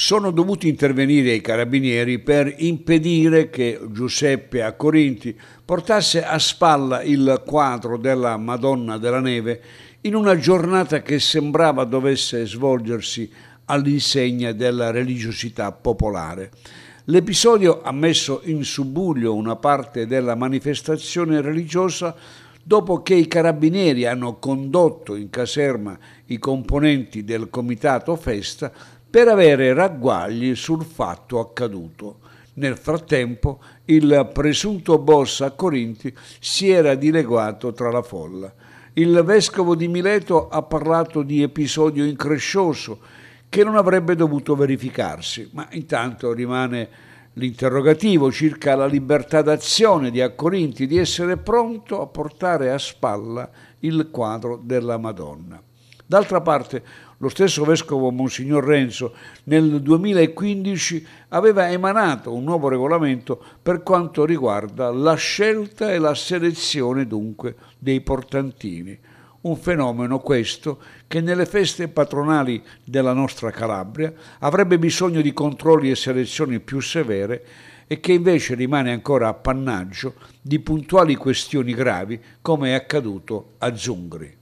sono dovuti intervenire i carabinieri per impedire che Giuseppe a Corinti portasse a spalla il quadro della Madonna della Neve in una giornata che sembrava dovesse svolgersi all'insegna della religiosità popolare. L'episodio ha messo in subbuglio una parte della manifestazione religiosa dopo che i carabinieri hanno condotto in caserma i componenti del comitato festa per avere ragguagli sul fatto accaduto. Nel frattempo il presunto boss a Corinti si era dileguato tra la folla. Il vescovo di Mileto ha parlato di episodio increscioso che non avrebbe dovuto verificarsi, ma intanto rimane l'interrogativo circa la libertà d'azione di A Corinti di essere pronto a portare a spalla il quadro della Madonna. D'altra parte, lo stesso vescovo Monsignor Renzo nel 2015 aveva emanato un nuovo regolamento per quanto riguarda la scelta e la selezione dunque dei portantini. Un fenomeno questo che nelle feste patronali della nostra Calabria avrebbe bisogno di controlli e selezioni più severe e che invece rimane ancora appannaggio di puntuali questioni gravi come è accaduto a Zungri.